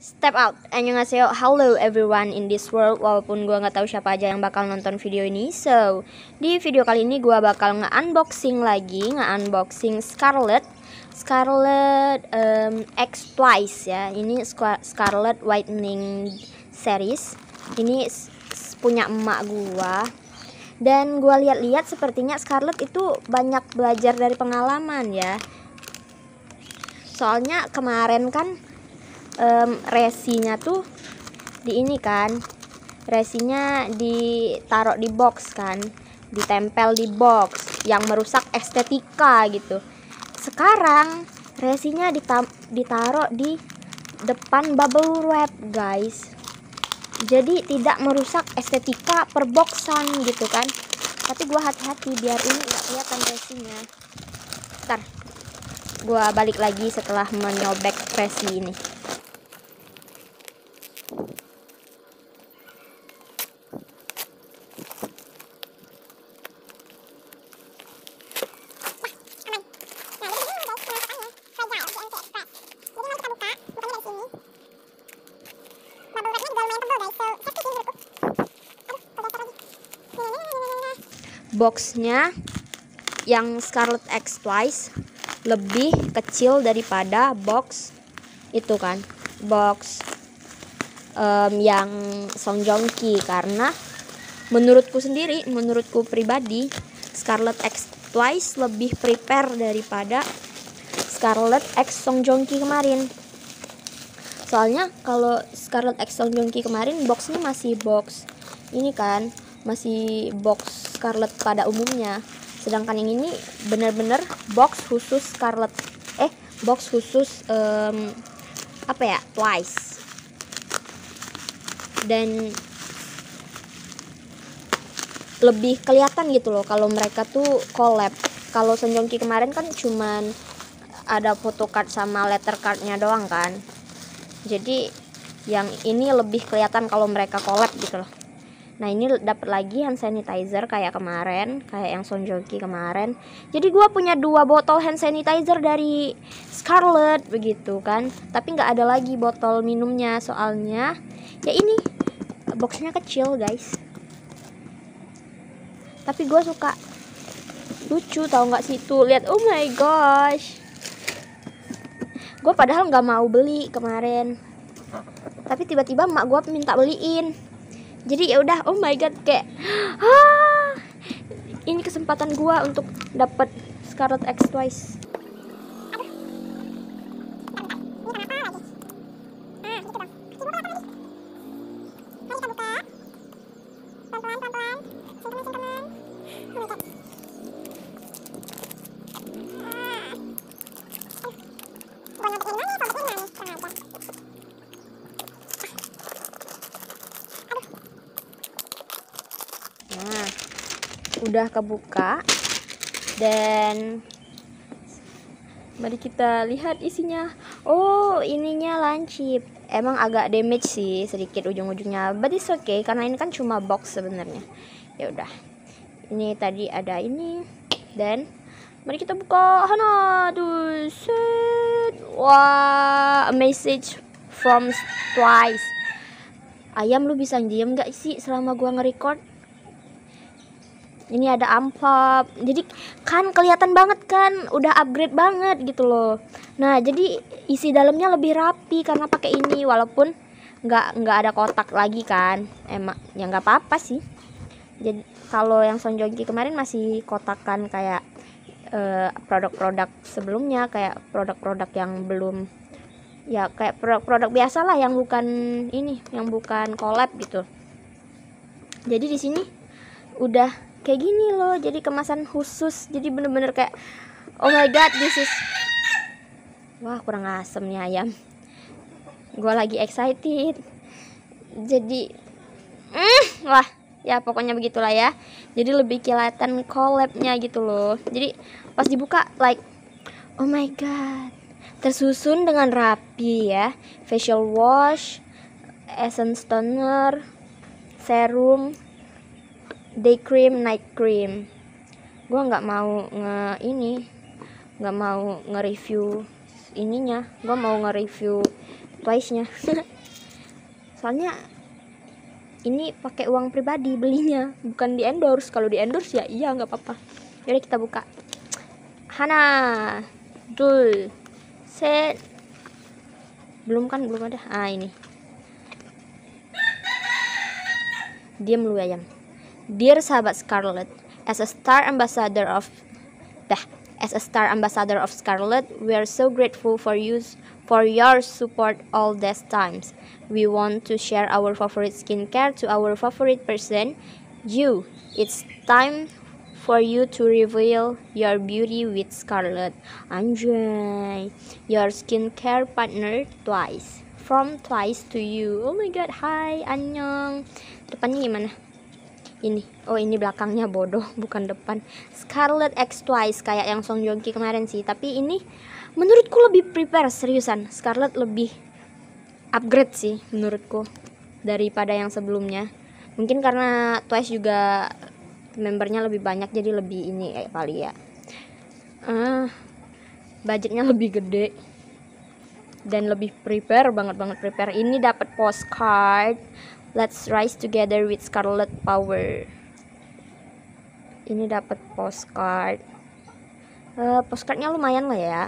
Step out. and Annyeonghaseyo. Hello everyone in this world. Walaupun gua nggak tahu siapa aja yang bakal nonton video ini. So, di video kali ini gua bakal nge-unboxing lagi, nge-unboxing Scarlet Scarlet um, X Twice ya. Ini Scarlet Whitening series. Ini punya emak gua. Dan gua lihat-lihat sepertinya Scarlet itu banyak belajar dari pengalaman ya. Soalnya kemarin kan um, resinya tuh di ini kan resinya ditaruh di box kan ditempel di box yang merusak estetika gitu sekarang resinya ditaruh di depan bubble wrap guys jadi tidak merusak estetika perboxan gitu kan tapi gua hati-hati biar ini nggak kelihatan resinya ntar gua balik lagi setelah menyobek resi ini boxnya yang Scarlet X Twice lebih kecil daripada box itu kan box um, yang Song Joong Ki karena menurutku sendiri, menurutku pribadi Scarlet X Twice lebih prepare daripada Scarlet X Song Joong Ki kemarin. Soalnya kalau Scarlet X Song Joong Ki kemarin boxnya masih box ini kan masih box Scarlet pada umumnya sedangkan yang ini benar-benar box khusus Scarlet eh box khusus um, apa ya twice dan lebih kelihatan gitu loh kalau mereka tuh collab kalau Senjongki kemarin kan cuman ada foto card sama letter cardnya doang kan jadi yang ini lebih kelihatan kalau mereka collab gitu loh nah ini dapat lagi hand sanitizer kayak kemarin kayak yang Sonjoki kemarin jadi gue punya dua botol hand sanitizer dari Scarlet begitu kan tapi nggak ada lagi botol minumnya soalnya ya ini boxnya kecil guys tapi gue suka lucu tau nggak sih tuh lihat oh my gosh gue padahal nggak mau beli kemarin tapi tiba-tiba mak gue minta beliin jadi ya udah oh my god kayak ah, ini kesempatan gue untuk dapat Scarlet X Twice udah kebuka dan mari kita lihat isinya oh ininya lancip emang agak damage sih sedikit ujung-ujungnya but it's okay karena ini kan cuma box sebenarnya ya udah ini tadi ada ini dan mari kita buka hana tuh wah a message from twice ayam lu bisa diem gak sih selama gua nge-record ini ada amplop jadi kan kelihatan banget kan udah upgrade banget gitu loh nah jadi isi dalamnya lebih rapi karena pakai ini walaupun nggak nggak ada kotak lagi kan emak ya nggak apa-apa sih jadi kalau yang sonjongki kemarin masih kotakan kayak eh, produk-produk uh, sebelumnya kayak produk-produk yang belum ya kayak produk-produk biasa lah yang bukan ini yang bukan collab gitu jadi di sini udah kayak gini loh jadi kemasan khusus jadi bener-bener kayak oh my god this is wah kurang asem nih ayam gue lagi excited jadi mm, wah ya pokoknya begitulah ya jadi lebih kelihatan collabnya gitu loh jadi pas dibuka like oh my god tersusun dengan rapi ya facial wash essence toner serum day cream night cream gue nggak mau nge ini nggak mau nge-review ininya gue mau nge-review twice nya soalnya ini pakai uang pribadi belinya bukan di endorse kalau di endorse ya iya nggak apa-apa jadi kita buka Hana Dul set belum kan belum ada ah ini diam lu ayam Dear Sahabat Scarlet, as a star ambassador of as a star ambassador of Scarlet, we are so grateful for you for your support all these times. We want to share our favorite skincare to our favorite person, you. It's time for you to reveal your beauty with Scarlet. Anjay, your skincare partner twice. From twice to you. Oh my god, hi, annyeong. Depannya gimana? ini oh ini belakangnya bodoh bukan depan Scarlet X Twice kayak yang Song Joong Ki kemarin sih tapi ini menurutku lebih prepare seriusan Scarlet lebih upgrade sih menurutku daripada yang sebelumnya mungkin karena Twice juga membernya lebih banyak jadi lebih ini eh, kali ya uh, budgetnya lebih gede dan lebih prepare banget banget prepare ini dapat postcard Let's rise together with Scarlet Power. Ini dapat postcard. Uh, postcardnya lumayan lah ya.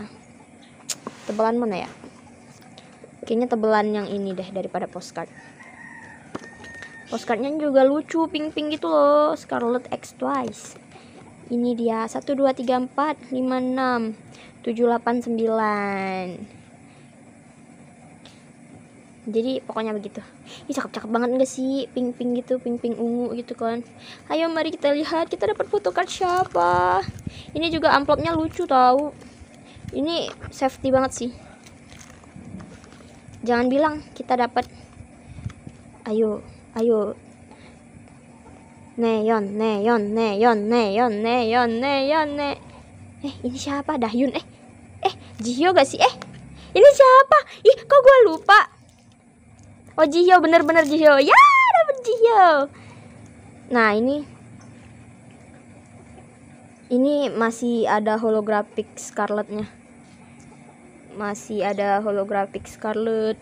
Tebalan mana ya? Kayaknya tebalan yang ini deh daripada postcard. Postcardnya juga lucu, pink-pink gitu loh. Scarlet X Twice. Ini dia 1 2 3 4 5 6 7 8 9 jadi pokoknya begitu ini cakep cakep banget enggak sih pink pink gitu pink pink ungu gitu kan ayo mari kita lihat kita dapat foto card siapa ini juga amplopnya lucu tahu ini safety banget sih jangan bilang kita dapat ayo ayo neon neon neon neon neon neon ne eh ini siapa Dahyun eh eh Jihyo gak sih eh ini siapa ih kok gue lupa Oh Jihyo bener-bener Jihyo Ya dapet Jihyo Nah ini Ini masih ada holographic Scarletnya Masih ada holographic Scarlet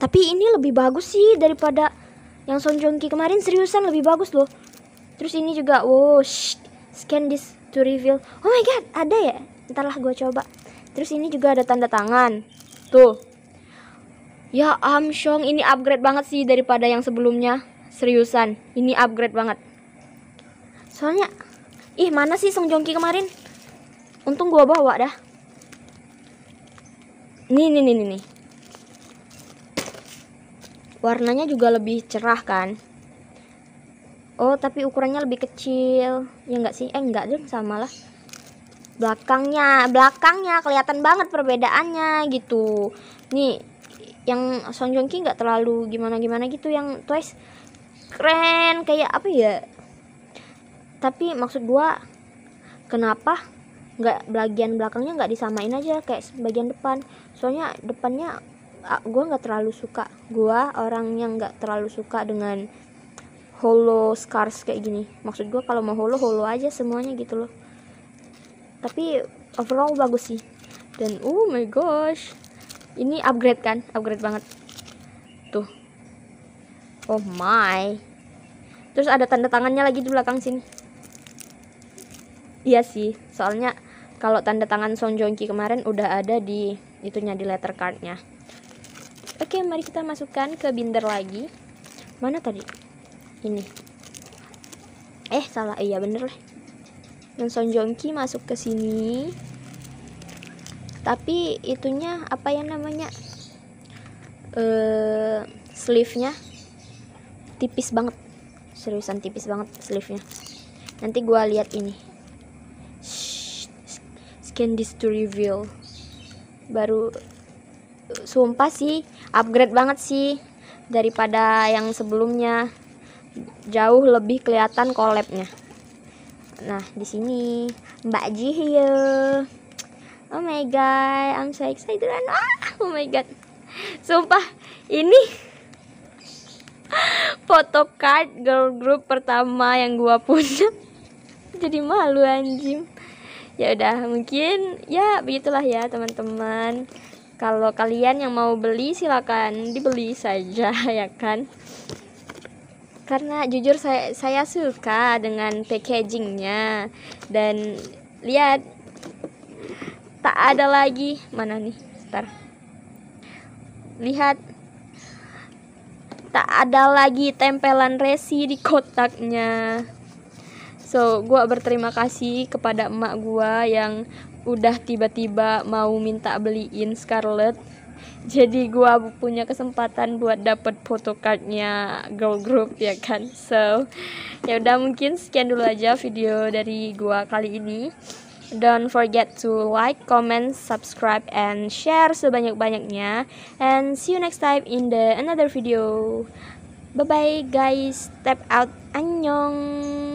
Tapi ini lebih bagus sih daripada Yang Son Jong Ki kemarin seriusan lebih bagus loh Terus ini juga Wow shh, Scan this to reveal Oh my god ada ya Ntar lah gue coba Terus ini juga ada tanda tangan Tuh Ya Amsyong, ini upgrade banget sih daripada yang sebelumnya. Seriusan, ini upgrade banget. Soalnya, ih mana sih Song Jongki kemarin? Untung gua bawa dah. Nih, nih, nih, nih, nih. Warnanya juga lebih cerah kan? Oh, tapi ukurannya lebih kecil. Ya enggak sih? Eh, enggak deh, sama lah. Belakangnya, belakangnya kelihatan banget perbedaannya gitu. Nih, yang Song Joong Ki nggak terlalu gimana gimana gitu yang Twice keren kayak apa ya tapi maksud gua kenapa nggak bagian belakangnya nggak disamain aja kayak bagian depan soalnya depannya ah, gua nggak terlalu suka gua orang yang nggak terlalu suka dengan holo scars kayak gini maksud gua kalau mau holo holo aja semuanya gitu loh tapi overall bagus sih dan oh my gosh ini upgrade kan upgrade banget tuh oh my terus ada tanda tangannya lagi di belakang sini iya sih soalnya kalau tanda tangan Song Joong Ki kemarin udah ada di itunya di letter cardnya oke mari kita masukkan ke binder lagi mana tadi ini eh salah iya bener lah yang Song Joong Ki masuk ke sini tapi itunya apa ya namanya eh sleeve-nya tipis banget seriusan tipis banget sleeve-nya nanti gue lihat ini scan this to reveal baru sumpah sih upgrade banget sih daripada yang sebelumnya jauh lebih kelihatan collabnya nah di sini Mbak Jihyo Oh my god, I'm so excited ah, Oh my god. Sumpah, ini photocard girl group pertama yang gua punya. Jadi malu anjing. Ya udah, mungkin ya begitulah ya teman-teman. Kalau kalian yang mau beli silakan dibeli saja ya kan. Karena jujur saya saya suka dengan packagingnya dan lihat tak ada lagi mana nih ntar lihat tak ada lagi tempelan resi di kotaknya so gue berterima kasih kepada emak gue yang udah tiba-tiba mau minta beliin Scarlett jadi gue punya kesempatan buat dapet photocardnya girl group ya kan so ya udah mungkin sekian dulu aja video dari gue kali ini Don't forget to like, comment, subscribe, and share sebanyak-banyaknya. And see you next time in the another video. Bye-bye guys. Step out. Annyeong.